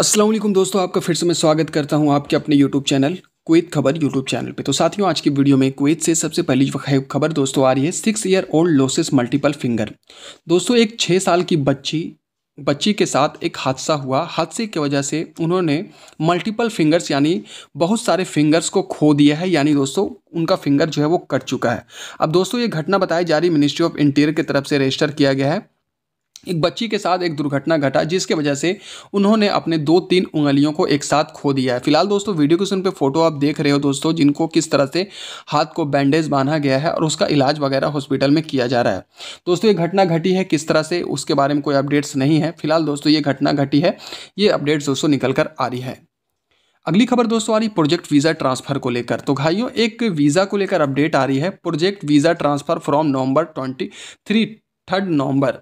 असलम दोस्तों आपका फिर से मैं स्वागत करता हूं आपके अपने YouTube चैनल कुत खबर YouTube चैनल पे तो साथियों आज की वीडियो में कुवैत से सबसे पहली खबर दोस्तों आ रही है six year old loses multiple finger दोस्तों एक छः साल की बच्ची बच्ची के साथ एक हादसा हुआ हादसे की वजह से उन्होंने मल्टीपल फिंगर्स यानी बहुत सारे फिंगर्स को खो दिया है यानी दोस्तों उनका फिंगर जो है वो कट चुका है अब दोस्तों ये घटना बताई जा रही मिनिस्ट्री ऑफ इंटीरियर की तरफ से रजिस्टर किया गया है एक बच्ची के साथ एक दुर्घटना घटा जिसके वजह से उन्होंने अपने दो तीन उंगलियों को एक साथ खो दिया है फिलहाल दोस्तों वीडियो के सुन पे फोटो आप देख रहे हो दोस्तों जिनको किस तरह से हाथ को बैंडेज बांधा गया है और उसका इलाज वगैरह हॉस्पिटल में किया जा रहा है दोस्तों ये घटना घटी है किस तरह से उसके बारे में कोई अपडेट्स नहीं है फिलहाल दोस्तों ये घटना घटी है ये अपडेट्स दोस्तों निकल कर आ रही है अगली खबर दोस्तों आ रही प्रोजेक्ट वीज़ा ट्रांसफ़र को लेकर तो भाइयों एक वीज़ा को लेकर अपडेट आ रही है project visa transfer from November twenty three third November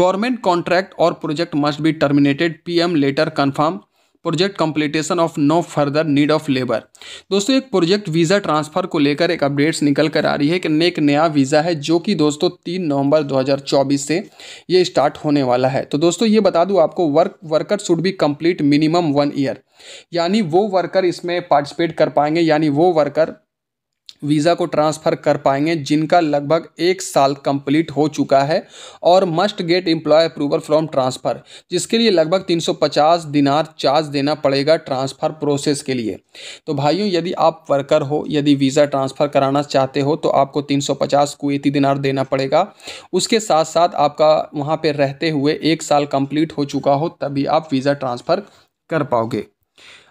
government contract और project must be terminated PM letter confirm project completion of no further need of labour दोस्तों एक प्रोजेक्ट वीज़ा ट्रांसफ़र को लेकर एक अपडेट्स निकल कर आ रही है कि एक नया वीज़ा है जो कि दोस्तों तीन नवंबर 2024 से ये स्टार्ट होने वाला है तो दोस्तों ये बता दूँ आपको work worker should be complete minimum one year यानी वो वर्कर इसमें पार्टिसिपेट कर पाएंगे यानी वो वर्कर वीज़ा को ट्रांसफ़र कर पाएंगे जिनका लगभग एक साल कंप्लीट हो चुका है और must get employ approval from transfer जिसके लिए लगभग 350 दिनार चार्ज देना पड़ेगा ट्रांसफ़र प्रोसेस के लिए तो भाइयों यदि आप वर्कर हो यदि वीज़ा ट्रांसफ़र कराना चाहते हो तो आपको 350 कुवैती दिनार देना पड़ेगा उसके साथ साथ आपका वहाँ पर रहते हुए एक साल कम्प्लीट हो चुका हो तभी आप वीज़ा ट्रांसफ़र कर पाओगे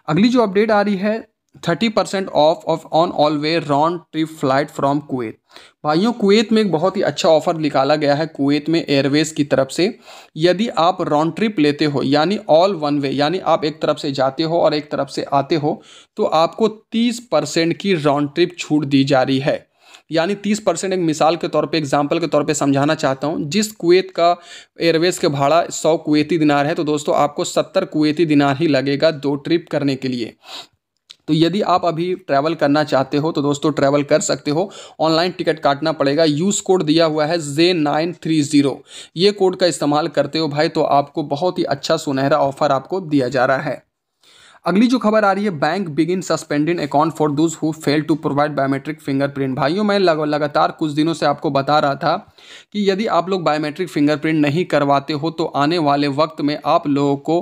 अगली जो अपडेट आ रही है thirty percent off off on all way round trip flight from Kuwait भाइयों कुवैत में एक बहुत ही अच्छा ऑफर निकाला गया है कुवैत में एयरवेज की तरफ से यदि आप राउंड ट्रिप लेते हो यानी ऑल वन वे यानी आप एक तरफ से जाते हो और एक तरफ से आते हो तो आपको तीस परसेंट की राउंड ट्रिप छूट दी जा रही है यानी 30 परसेंट एक मिसाल के तौर पे एग्जाम्पल के तौर पे समझाना चाहता हूँ जिस कुवैत का एयरवेज का भाड़ा 100 कुवैती दिनार है तो दोस्तों आपको 70 कुवैती दिनार ही लगेगा दो ट्रिप करने के लिए तो यदि आप अभी ट्रैवल करना चाहते हो तो दोस्तों ट्रैवल कर सकते हो ऑनलाइन टिकट काटना पड़ेगा यूज़ कोड दिया हुआ है जे नाइन थ्री ज़ीरो ये कोड का इस्तेमाल करते हो भाई तो आपको बहुत ही अच्छा सुनहरा ऑफर आपको दिया जा रहा है अगली जो खबर आ रही है bank begin suspending account for those who fail to provide biometric fingerprint भाइयों मैं लग, लगातार कुछ दिनों से आपको बता रहा था कि यदि आप लोग बायोमेट्रिक फिंगरप्रिंट नहीं करवाते हो तो आने वाले वक्त में आप लोगों को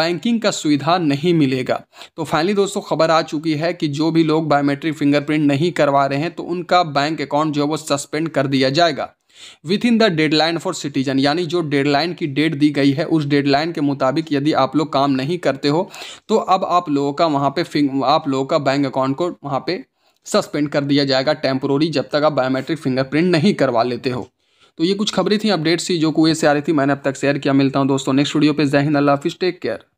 बैंकिंग का सुविधा नहीं मिलेगा तो फाइनली दोस्तों खबर आ चुकी है कि जो भी लोग बायोमेट्रिक फिंगरप्रिंट नहीं करवा रहे हैं तो उनका बैंक अकाउंट जो है वो सस्पेंड कर दिया जाएगा within the deadline for citizen यानी जो डेडलाइन की डेट दी गई है उस डेडलाइन के मुताबिक यदि आप लोग काम नहीं करते हो तो अब आप लोगों का वहाँ पे फिंग आप लोगों का बैंक अकाउंट को वहाँ पे सस्पेंड कर दिया जाएगा टेम्पोरी जब तक आप बायोमेट्रिक फिंगरप्रिंट नहीं करवा लेते हो तो ये कुछ खबरें थी अपडेट्स थी जो कुएं से आ रही थी मैंने अब तक शेयर किया मिलता हूँ दोस्तों नेक्स्ट वीडियो पे जहन अल्लाह हाफिज़ टेक केयर